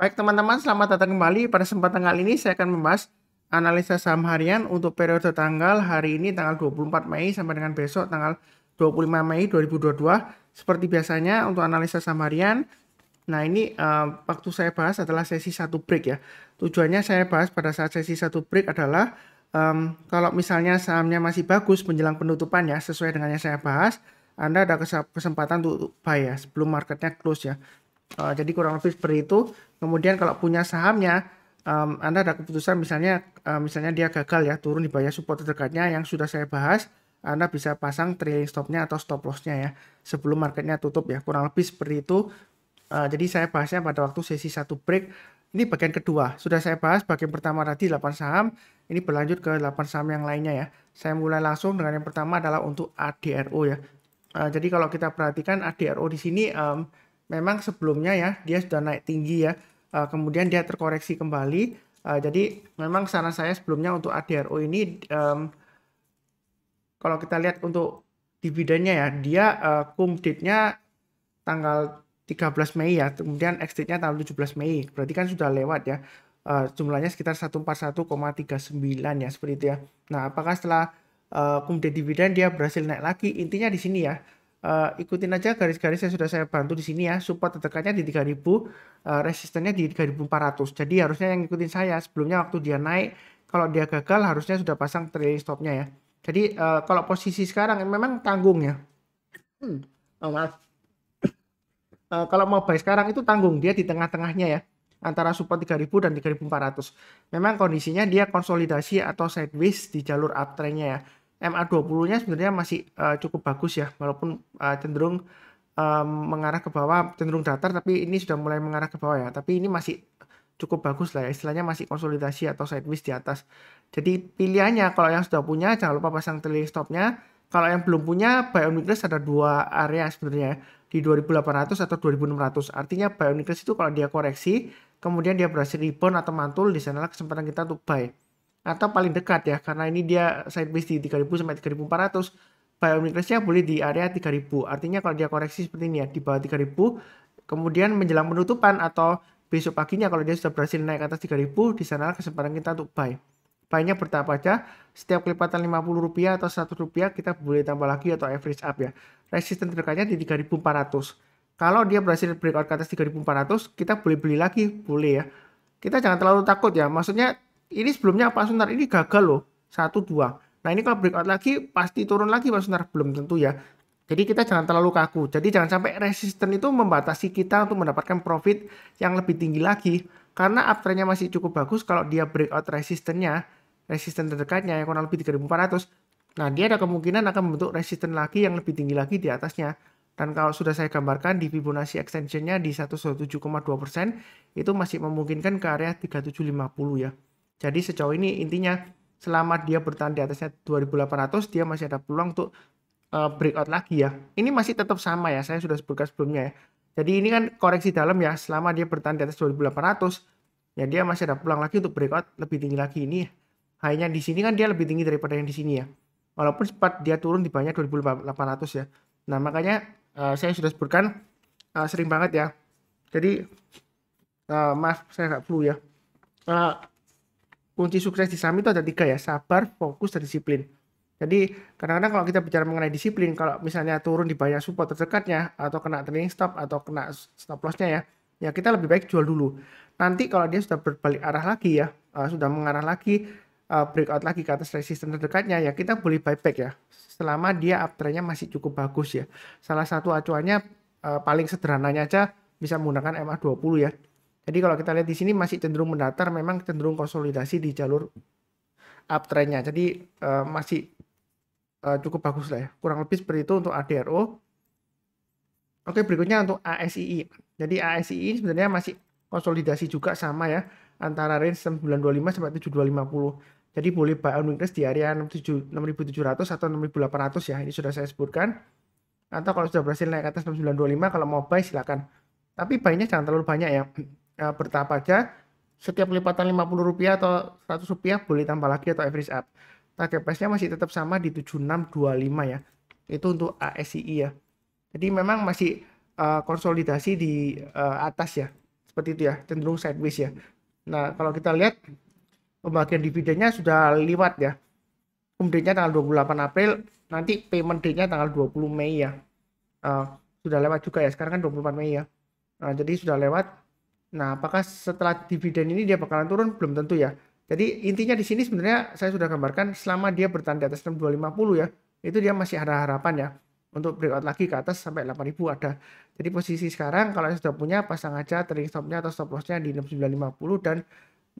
Baik teman-teman, selamat datang kembali. Pada kesempatan kali ini saya akan membahas analisa saham harian untuk periode tanggal hari ini tanggal 24 Mei sampai dengan besok tanggal 25 Mei 2022. Seperti biasanya untuk analisa saham harian, nah ini uh, waktu saya bahas adalah sesi satu break ya. Tujuannya saya bahas pada saat sesi satu break adalah um, kalau misalnya sahamnya masih bagus menjelang penutupan ya, sesuai dengan yang saya bahas, Anda ada kesempatan untuk buy ya sebelum marketnya close ya. Uh, jadi kurang lebih seperti itu. Kemudian kalau punya sahamnya, um, Anda ada keputusan misalnya um, misalnya dia gagal ya, turun di bawah support terdekatnya yang sudah saya bahas, Anda bisa pasang trailing stopnya atau stop lossnya ya, sebelum marketnya tutup ya, kurang lebih seperti itu. Uh, jadi saya bahasnya pada waktu sesi satu break, ini bagian kedua. Sudah saya bahas bagian pertama tadi 8 saham, ini berlanjut ke 8 saham yang lainnya ya. Saya mulai langsung dengan yang pertama adalah untuk ADRO ya. Uh, jadi kalau kita perhatikan ADRO di sini um, memang sebelumnya ya dia sudah naik tinggi ya uh, kemudian dia terkoreksi kembali. Uh, jadi memang saran saya sebelumnya untuk ADRO ini um, kalau kita lihat untuk dividennya ya, dia uh, cum date-nya tanggal 13 Mei ya, kemudian ex nya tanggal 17 Mei. Berarti kan sudah lewat ya. Uh, jumlahnya sekitar 141,39 ya seperti itu ya. Nah, apakah setelah uh, kumde dividen dia berhasil naik lagi? Intinya di sini ya uh, ikutin aja garis-garis yang sudah saya bantu di sini ya. Support terdekatnya di 3000, uh, eh, resistennya di 3400. Jadi harusnya yang ikutin saya sebelumnya waktu dia naik, kalau dia gagal harusnya sudah pasang trailing stopnya ya. Jadi uh, kalau posisi sekarang memang tanggung ya. Hmm. Oh, maaf. Uh, kalau mau buy sekarang itu tanggung dia di tengah-tengahnya ya antara support 3000 dan 3400. Memang kondisinya dia konsolidasi atau sideways di jalur uptrendnya ya. MA20-nya sebenarnya masih uh, cukup bagus ya, walaupun uh, cenderung uh, mengarah ke bawah, cenderung datar, tapi ini sudah mulai mengarah ke bawah ya. Tapi ini masih cukup bagus lah ya, istilahnya masih konsolidasi atau sideways di atas. Jadi pilihannya kalau yang sudah punya jangan lupa pasang trailing stopnya. Kalau yang belum punya buy on weakness ada dua area sebenarnya ya, di 2800 atau 2600. Artinya buy on weakness itu kalau dia koreksi kemudian dia berhasil rebound atau mantul di sana kesempatan kita untuk buy atau paling dekat ya karena ini dia side sideways di 3000 sampai 3400 buy on nya boleh di area 3000 artinya kalau dia koreksi seperti ini ya di bawah 3000 kemudian menjelang penutupan atau besok paginya kalau dia sudah berhasil naik ke atas 3000 di sana kesempatan kita untuk buy Buy-nya bertahap aja setiap kelipatan 50 rupiah atau rp rupiah kita boleh tambah lagi atau average up ya resisten terdekatnya di 3400 kalau dia berhasil breakout ke atas 3400 kita boleh beli lagi boleh ya kita jangan terlalu takut ya maksudnya ini sebelumnya Pak Sunar ini gagal loh satu dua nah ini kalau breakout lagi pasti turun lagi Pak Sunar belum tentu ya jadi kita jangan terlalu kaku jadi jangan sampai resisten itu membatasi kita untuk mendapatkan profit yang lebih tinggi lagi karena uptrendnya masih cukup bagus kalau dia breakout resistennya resisten terdekatnya yang kurang lebih 3400 nah dia ada kemungkinan akan membentuk resisten lagi yang lebih tinggi lagi di atasnya dan kalau sudah saya gambarkan di Fibonacci extensionnya di 117,2% itu masih memungkinkan ke area 3750 ya jadi sejauh ini intinya selama dia bertahan di atasnya 2800 dia masih ada peluang untuk uh, breakout lagi ya. Ini masih tetap sama ya, saya sudah sebutkan sebelumnya ya. Jadi ini kan koreksi dalam ya, selama dia bertahan di atas 2800 ya dia masih ada peluang lagi untuk breakout lebih tinggi lagi ini. Ya. Hanya di sini kan dia lebih tinggi daripada yang di sini ya. Walaupun sempat dia turun di banyak 2800 ya. Nah, makanya uh, saya sudah sebutkan uh, sering banget ya. Jadi uh, maaf saya nggak flu ya. Uh, kunci sukses di saham itu ada tiga ya, sabar, fokus, dan disiplin. Jadi kadang-kadang kalau kita bicara mengenai disiplin, kalau misalnya turun di banyak support terdekatnya, atau kena trading stop, atau kena stop lossnya ya, ya kita lebih baik jual dulu. Nanti kalau dia sudah berbalik arah lagi ya, eh, sudah mengarah lagi, eh, breakout lagi ke atas resisten terdekatnya, ya kita boleh buyback ya. Selama dia uptrendnya masih cukup bagus ya. Salah satu acuannya eh, paling sederhananya aja bisa menggunakan MA20 ya jadi kalau kita lihat di sini masih cenderung mendatar, memang cenderung konsolidasi di jalur uptrendnya. Jadi uh, masih uh, cukup bagus lah ya. Kurang lebih seperti itu untuk ADRO. Oke, berikutnya untuk ASII. Jadi ASII sebenarnya masih konsolidasi juga sama ya antara range 925 sampai 7250. Jadi boleh buy on weakness di area 67, 6700 atau 6800 ya. Ini sudah saya sebutkan. Atau kalau sudah berhasil naik ke atas 925 kalau mau buy silakan. Tapi buy-nya jangan terlalu banyak ya uh, bertahap aja. Setiap lipatan 50 rupiah atau 100 rupiah boleh tambah lagi atau average up. Target price-nya masih tetap sama di 7625 ya. Itu untuk ASCI ya. Jadi memang masih uh, konsolidasi di uh, atas ya. Seperti itu ya, cenderung sideways ya. Nah, kalau kita lihat pembagian dividennya sudah lewat ya. Kemudiannya tanggal 28 April, nanti payment date-nya tanggal 20 Mei ya. Uh, sudah lewat juga ya, sekarang kan 24 Mei ya. Nah, jadi sudah lewat Nah, apakah setelah dividen ini dia bakalan turun? Belum tentu ya. Jadi intinya di sini sebenarnya saya sudah gambarkan selama dia bertahan di atas 6250 ya, itu dia masih ada harapan ya untuk breakout lagi ke atas sampai 8000 ada. Jadi posisi sekarang kalau sudah punya pasang aja trading stopnya atau stop lossnya di 6950 dan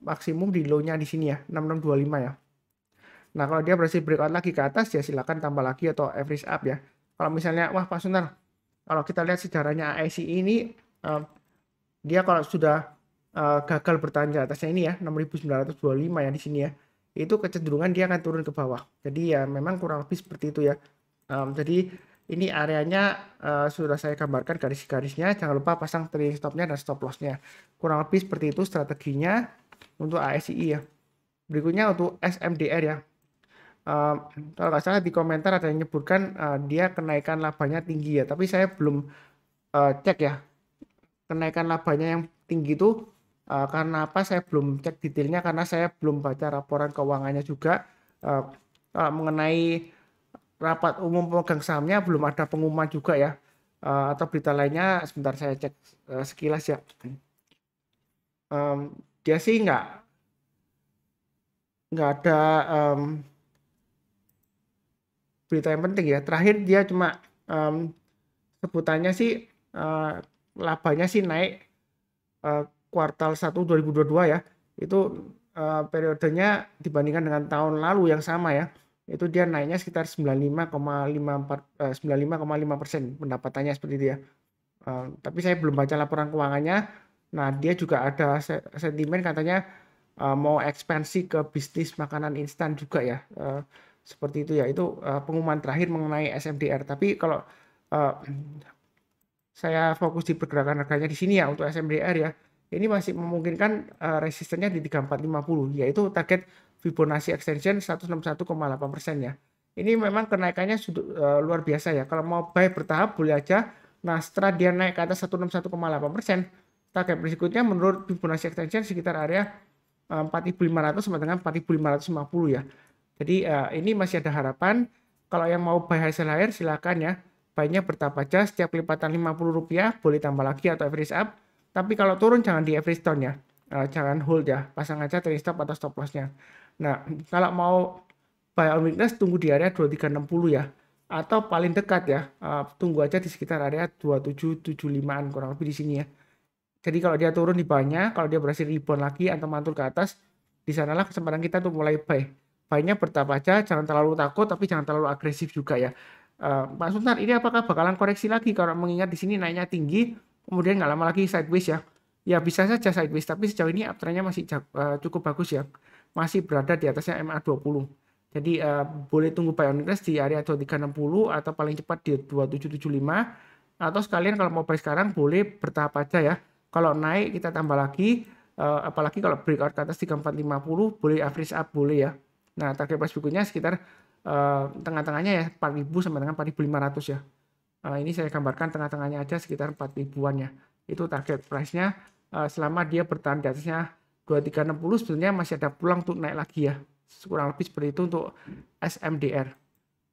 maksimum di low-nya di sini ya 6625 ya. Nah kalau dia berhasil breakout lagi ke atas ya silakan tambah lagi atau average up ya. Kalau misalnya wah Pak Sunar kalau kita lihat sejarahnya AIC ini eh, dia kalau sudah uh, gagal bertahan di atasnya ini ya 6925 ya di sini ya itu kecenderungan dia akan turun ke bawah jadi ya memang kurang lebih seperti itu ya um, jadi ini areanya uh, sudah saya gambarkan garis-garisnya jangan lupa pasang trailing stopnya dan stop lossnya kurang lebih seperti itu strateginya untuk ASI ya berikutnya untuk SMDR ya um, kalau nggak salah di komentar ada yang menyebutkan uh, dia kenaikan labanya tinggi ya tapi saya belum uh, cek ya kenaikan labanya yang tinggi itu uh, karena apa saya belum cek detailnya karena saya belum baca laporan keuangannya juga uh, uh, mengenai rapat umum pemegang sahamnya belum ada pengumuman juga ya uh, atau berita lainnya sebentar saya cek uh, sekilas ya um, dia sih nggak nggak ada um, berita yang penting ya terakhir dia cuma um, sebutannya sih uh, labanya sih naik uh, kuartal 1 2022 ya. Itu uh, periodenya dibandingkan dengan tahun lalu yang sama ya. Itu dia naiknya sekitar 95,54 95,5 eh, persen pendapatannya seperti itu ya. Uh, tapi saya belum baca laporan keuangannya. Nah, dia juga ada sentimen katanya uh, mau ekspansi ke bisnis makanan instan juga ya. Uh, seperti itu ya. Itu uh, pengumuman terakhir mengenai SMDR. Tapi kalau uh, saya fokus di pergerakan harganya di sini ya untuk SMDR ya ini masih memungkinkan uh, resistennya di 3450 yaitu target Fibonacci extension 161,8 ya ini memang kenaikannya sudah eh, luar biasa ya kalau mau buy bertahap boleh aja nah setelah dia naik ke atas 161,8 target berikutnya menurut Fibonacci extension sekitar area uh, 4500 sampai dengan 4550 ya jadi uh, ini masih ada harapan kalau yang mau buy hasil higher silakan ya Baiknya bertapa aja setiap lipatan rp rupiah boleh tambah lagi atau average up. Tapi kalau turun jangan di average down ya. Uh, jangan hold ya, pasang aja trading stop atau stop lossnya. Nah, kalau mau buy on weakness tunggu di area 2360 ya. Atau paling dekat ya, uh, tunggu aja di sekitar area 2775-an kurang lebih di sini ya. Jadi kalau dia turun di bawahnya, kalau dia berhasil rebound lagi atau mantul ke atas, di sanalah kesempatan kita untuk mulai buy. Buy-nya bertahap aja, jangan terlalu takut tapi jangan terlalu agresif juga ya. Uh, eh, Pak Sultan, ini apakah bakalan koreksi lagi kalau mengingat di sini naiknya tinggi, kemudian nggak lama lagi sideways ya? Ya bisa saja sideways, tapi sejauh ini uptrendnya masih uh, cukup bagus ya, masih berada di atasnya MA 20. Jadi uh, boleh tunggu buy on di area 2360 atau paling cepat di 2775 atau sekalian kalau mau buy sekarang boleh bertahap aja ya. Kalau naik kita tambah lagi, uh, apalagi kalau breakout ke atas 3450 boleh average up boleh ya. Nah target price berikutnya sekitar Eh, tengah-tengahnya ya 4000 sampai dengan 4500 ya. Uh, ini saya gambarkan tengah-tengahnya aja sekitar 4000-an ya. Itu target price-nya uh, selama dia bertahan di atasnya 2360 sebenarnya masih ada pulang untuk naik lagi ya. Kurang lebih seperti itu untuk SMDR.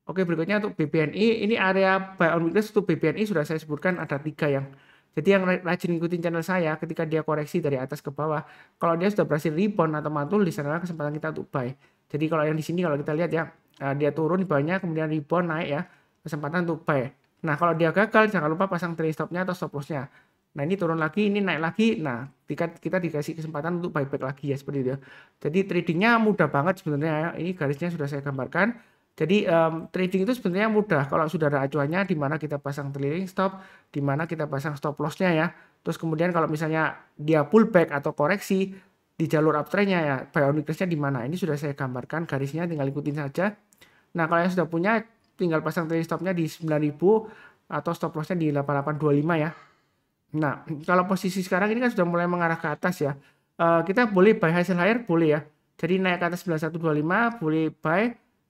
Oke, berikutnya untuk BBNI, ini area buy on weakness untuk BBNI sudah saya sebutkan ada tiga yang. Jadi yang rajin ngikutin channel saya ketika dia koreksi dari atas ke bawah, kalau dia sudah berhasil rebound atau mantul di sana kesempatan kita untuk buy. Jadi kalau yang di sini kalau kita lihat ya nah, dia turun di bawahnya, kemudian rebound naik ya kesempatan untuk buy nah kalau dia gagal jangan lupa pasang trade stopnya atau stop lossnya nah ini turun lagi ini naik lagi nah ketika kita dikasih kesempatan untuk buyback lagi ya seperti itu jadi tradingnya mudah banget sebenarnya ya. ini garisnya sudah saya gambarkan jadi um, trading itu sebenarnya mudah kalau sudah ada acuannya di mana kita pasang trailing stop, di mana kita pasang stop lossnya ya. Terus kemudian kalau misalnya dia pullback atau koreksi di jalur uptrendnya ya, buy on di mana. Ini sudah saya gambarkan garisnya, tinggal ikutin saja. Nah, kalau yang sudah punya tinggal pasang trailing stopnya di 9000 atau stop lossnya di 8825 ya. Nah, kalau posisi sekarang ini kan sudah mulai mengarah ke atas ya. Uh, kita boleh buy hasil higher boleh ya. Jadi naik ke atas 9125 boleh buy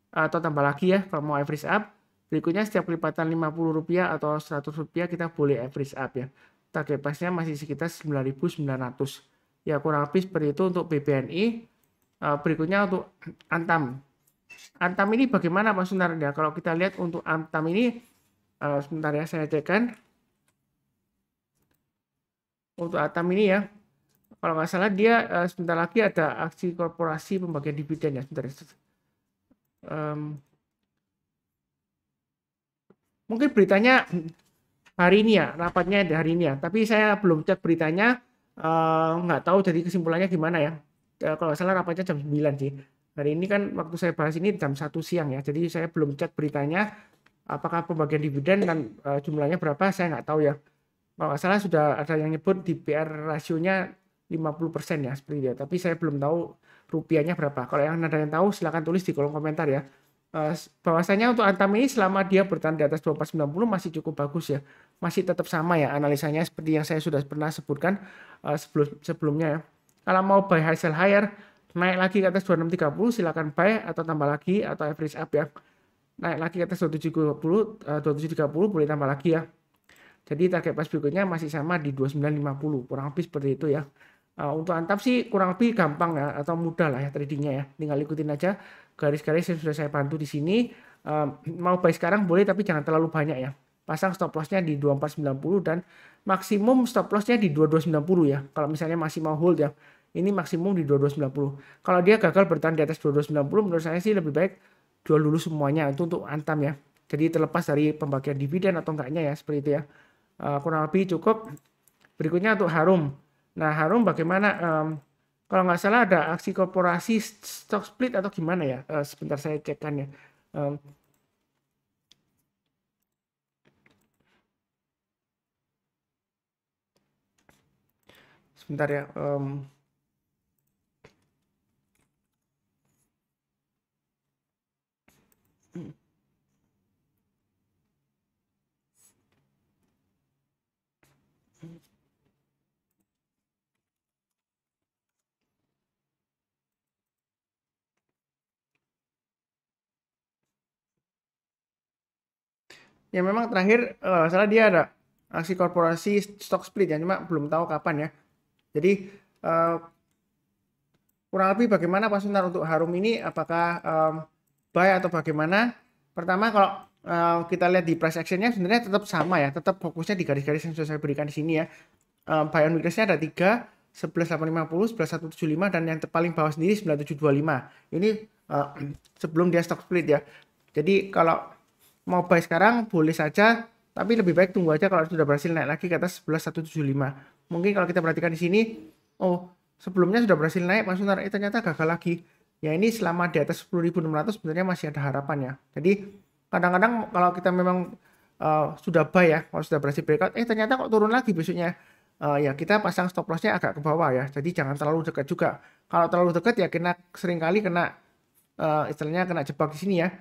atau tambah lagi ya kalau mau average up. Berikutnya setiap kelipatan rp rupiah atau rp rupiah kita boleh average up ya. Target price-nya masih sekitar 9.900. Ya kurang lebih seperti itu untuk BBNI. Eh, berikutnya untuk Antam. Antam ini bagaimana Pak Ya, Kalau kita lihat untuk Antam ini, uh, sebentar ya saya cekkan. Untuk Antam ini ya, kalau nggak salah dia uh, sebentar lagi ada aksi korporasi pembagian dividen ya. Sebentar. Um, mungkin beritanya hari ini ya, rapatnya ada hari ini ya. Tapi saya belum cek beritanya, uh, nggak tahu jadi kesimpulannya gimana ya. kalau nggak salah rapatnya jam 9 sih Hari ini kan waktu saya bahas ini jam 1 siang ya, jadi saya belum cek beritanya apakah pembagian dividen dan uh, jumlahnya berapa saya nggak tahu ya. Kalau salah sudah ada yang nyebut di PR rasionya 50% ya seperti dia, tapi saya belum tahu rupiahnya berapa. Kalau yang ada yang tahu silahkan tulis di kolom komentar ya. Uh, bahwasanya untuk Antam ini selama dia bertahan di atas 2490 masih cukup bagus ya. Masih tetap sama ya analisanya seperti yang saya sudah pernah sebutkan uh, sebelum sebelumnya ya. Kalau mau buy high sell higher naik lagi ke atas 2630 silakan buy atau tambah lagi atau average up ya naik lagi ke atas 2730 2730 eh, boleh tambah lagi ya jadi target pas berikutnya masih sama di 2950 kurang lebih seperti itu ya eh, untuk antap sih kurang lebih gampang ya atau mudah lah ya tradingnya ya tinggal ikutin aja garis-garis yang sudah saya bantu di sini eh, mau buy sekarang boleh tapi jangan terlalu banyak ya pasang stop lossnya di 2490 dan maksimum stop lossnya di 2290 ya kalau misalnya masih mau hold ya ini maksimum di 2290. Kalau dia gagal bertahan di atas 2290 menurut saya sih lebih baik jual dulu semuanya itu untuk Antam ya. Jadi terlepas dari pembagian dividen atau enggaknya ya seperti itu ya. Uh, kurang lebih cukup. Berikutnya untuk Harum. Nah Harum bagaimana? Um, kalau nggak salah ada aksi korporasi stock split atau gimana ya? Uh, sebentar saya cekkan ya. Um, sebentar ya. Um, ya memang terakhir uh, salah dia ada aksi korporasi stock split ya cuma belum tahu kapan ya jadi uh, kurang lebih bagaimana Pak Sunar untuk Harum ini apakah um, buy atau bagaimana pertama kalau uh, kita lihat di price actionnya sebenarnya tetap sama ya tetap fokusnya di garis-garis yang sudah saya berikan di sini ya um, buy on weakness-nya ada tiga 11850, 11175 dan yang paling bawah sendiri 9725. Ini uh, sebelum dia stock split ya. Jadi kalau mau buy sekarang boleh saja, tapi lebih baik tunggu aja kalau sudah berhasil naik lagi ke atas 11175. Mungkin kalau kita perhatikan di sini, oh sebelumnya sudah berhasil naik, langsung ntar eh, ternyata gagal lagi. Ya ini selama di atas 10.600 sebenarnya masih ada harapan ya. Jadi kadang-kadang kalau kita memang uh, sudah buy ya, kalau sudah berhasil breakout, eh ternyata kok turun lagi besoknya. Uh, ya kita pasang stop lossnya agak ke bawah ya. Jadi jangan terlalu dekat juga. Kalau terlalu dekat ya kena seringkali kena uh, istilahnya kena jebak di sini ya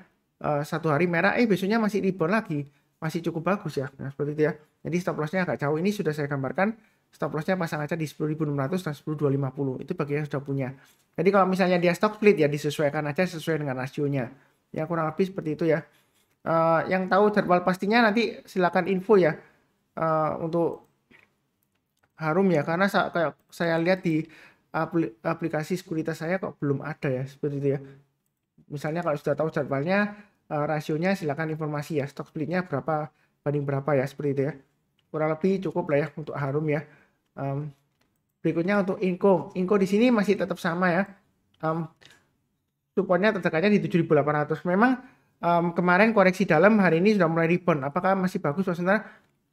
uh, satu hari merah eh besoknya masih rebound lagi masih cukup bagus ya nah seperti itu ya jadi stop lossnya agak jauh ini sudah saya gambarkan stop lossnya pasang aja di 10.600 dan 10.250 itu bagi yang sudah punya jadi kalau misalnya dia stop split ya disesuaikan aja sesuai dengan rasionya ya kurang lebih seperti itu ya uh, yang tahu jadwal pastinya nanti silakan info ya uh, untuk harum ya karena saya, kayak saya lihat di aplikasi sekuritas saya kok belum ada ya seperti itu ya misalnya kalau sudah tahu jadwalnya uh, rasionya silakan informasi ya stock splitnya berapa banding berapa ya seperti itu ya kurang lebih cukup lah ya untuk harum ya um, berikutnya untuk inko inko di sini masih tetap sama ya um, supportnya terdekatnya di 7800 memang um, kemarin koreksi dalam hari ini sudah mulai rebound apakah masih bagus sebenarnya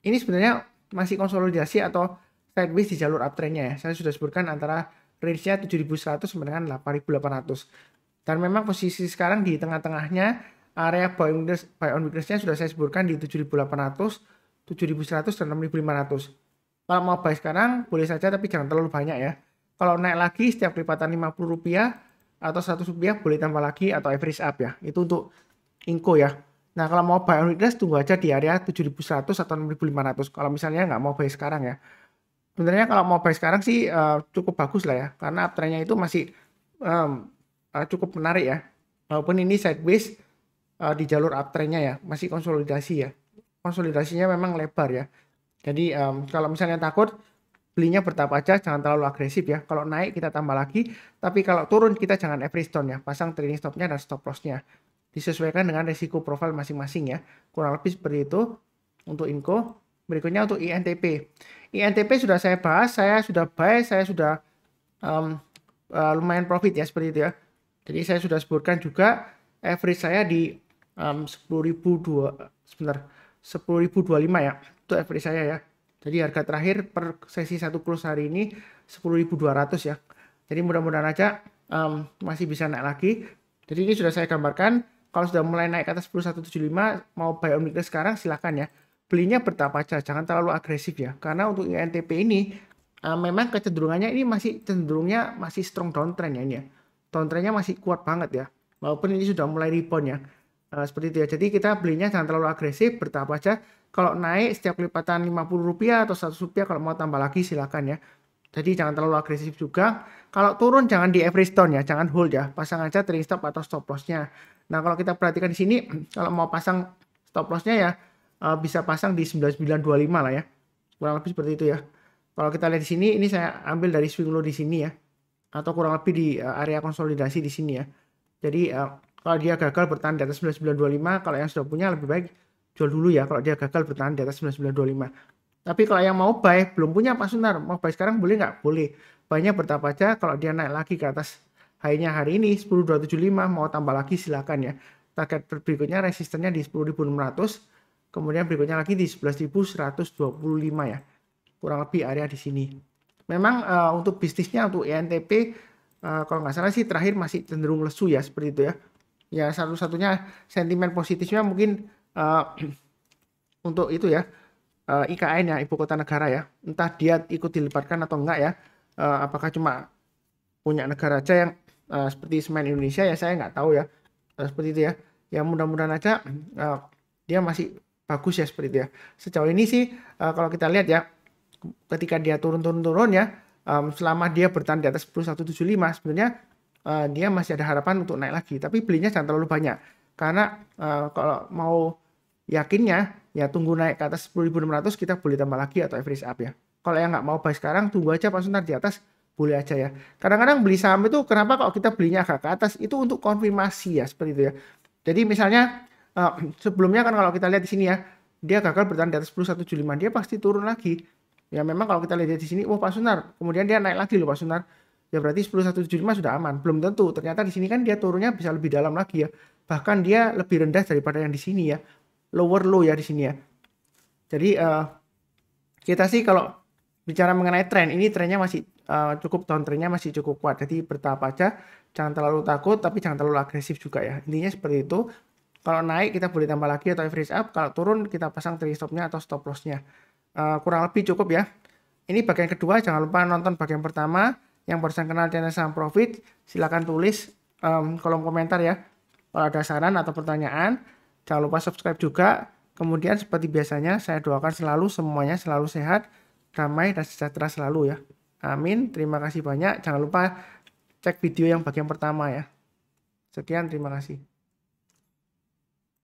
ini sebenarnya masih konsolidasi atau sideways di jalur uptrendnya ya saya sudah sebutkan antara range-nya 7100 dengan 8800 dan memang posisi sekarang di tengah-tengahnya area buy on weakness, buy on weakness sudah saya sebutkan di 7.800, 7.100 dan 6.500. Kalau mau buy sekarang boleh saja tapi jangan terlalu banyak ya. Kalau naik lagi setiap lipatan Rp50 atau Rp100 boleh tambah lagi atau average up ya. Itu untuk inko ya. Nah kalau mau buy on weakness tunggu aja di area 7.100 atau 6.500. Kalau misalnya nggak mau buy sekarang ya. Sebenarnya kalau mau buy sekarang sih uh, cukup bagus lah ya. Karena uptrendnya itu masih um, uh, cukup menarik ya. Walaupun ini sideways uh, eh, di jalur uptrendnya ya, masih konsolidasi ya. Konsolidasinya memang lebar ya. Jadi um, kalau misalnya takut belinya bertahap aja, jangan terlalu agresif ya. Kalau naik kita tambah lagi, tapi kalau turun kita jangan every stone ya. Pasang trailing stopnya dan stop lossnya. Disesuaikan dengan resiko profil masing-masing ya. Kurang lebih seperti itu untuk Inco. Berikutnya untuk INTP. INTP sudah saya bahas, saya sudah buy, saya sudah um, uh, lumayan profit ya seperti itu ya. Jadi saya sudah sebutkan juga average saya di um, 10.002 sebentar 10.025 ya. Itu average saya ya. Jadi harga terakhir per sesi satu close hari ini 10.200 ya. Jadi mudah-mudahan aja um, masih bisa naik lagi. Jadi ini sudah saya gambarkan. Kalau sudah mulai naik ke atas 10175 mau buy on sekarang silahkan ya. Belinya bertapa aja, jangan terlalu agresif ya. Karena untuk INTP ini uh, memang kecenderungannya ini masih cenderungnya masih strong downtrend ya ini ya down masih kuat banget ya walaupun ini sudah mulai rebound ya uh, seperti itu ya jadi kita belinya jangan terlalu agresif bertahap aja kalau naik setiap lipatan 50 rupiah atau 100 rupiah kalau mau tambah lagi silakan ya jadi jangan terlalu agresif juga kalau turun jangan di every stone ya jangan hold ya pasang aja trading stop atau stop lossnya nah kalau kita perhatikan di sini kalau mau pasang stop lossnya ya uh, bisa pasang di 9925 lah ya kurang lebih seperti itu ya kalau kita lihat di sini ini saya ambil dari swing low di sini ya atau kurang lebih di eh, area konsolidasi di sini ya. Jadi eh, kalau dia gagal bertahan di atas 1925 kalau yang sudah punya lebih baik jual dulu ya kalau dia gagal bertahan di atas 1925 Tapi kalau yang mau buy belum punya Pak Sunar, mau buy sekarang boleh nggak? Boleh. Banyak bertahap aja kalau dia naik lagi ke atas high-nya hari ini 10275 mau tambah lagi silakan ya. Target berikutnya resistennya di 10600, kemudian berikutnya lagi di 11125 ya. Kurang lebih area di sini. Memang uh, untuk bisnisnya untuk INTP e uh, eh, kalau nggak salah sih terakhir masih cenderung lesu ya seperti itu ya. Ya satu-satunya sentimen positifnya mungkin uh, untuk itu ya uh, IKN ya ibu kota negara ya. Entah dia ikut dilibatkan atau enggak ya. Uh, apakah cuma punya negara aja yang uh, seperti semen Indonesia ya saya nggak tahu ya. Uh, seperti itu ya. Ya mudah-mudahan aja uh, dia masih bagus ya seperti itu ya. Sejauh ini sih uh, kalau kita lihat ya ketika dia turun-turun-turun ya, um, selama dia bertahan di atas 1175 sebenarnya uh, dia masih ada harapan untuk naik lagi, tapi belinya jangan terlalu banyak. Karena uh, kalau mau yakinnya ya tunggu naik ke atas 10.600 kita boleh tambah lagi atau average up ya. Kalau yang nggak mau buy sekarang tunggu aja pas nanti di atas boleh aja ya. Kadang-kadang beli saham itu kenapa kalau kita belinya agak ke atas itu untuk konfirmasi ya seperti itu ya. Jadi misalnya uh, sebelumnya kan kalau kita lihat di sini ya, dia gagal bertahan di atas 10175 dia pasti turun lagi. Ya memang kalau kita lihat di sini, wah Pak Sunar, kemudian dia naik lagi loh Pak Sunar. Ya berarti 10175 sudah aman. Belum tentu. Ternyata di sini kan dia turunnya bisa lebih dalam lagi ya. Bahkan dia lebih rendah daripada yang di sini ya. Lower low ya di sini ya. Jadi uh, kita sih kalau bicara mengenai tren, ini trennya masih uh, cukup Trennya masih cukup kuat. Jadi bertahap aja, jangan terlalu takut tapi jangan terlalu agresif juga ya. Intinya seperti itu. Kalau naik kita boleh tambah lagi atau average up, kalau turun kita pasang trade stopnya atau stop lossnya. Eh, kurang lebih cukup ya. Ini bagian kedua, jangan lupa nonton bagian pertama. Yang barusan kenal channel saham profit, silahkan tulis um, kolom komentar ya. Kalau ada saran atau pertanyaan, jangan lupa subscribe juga. Kemudian seperti biasanya, saya doakan selalu semuanya selalu sehat, damai, dan sejahtera selalu ya. Amin. Terima kasih banyak. Jangan lupa cek video yang bagian pertama ya. Sekian, terima kasih.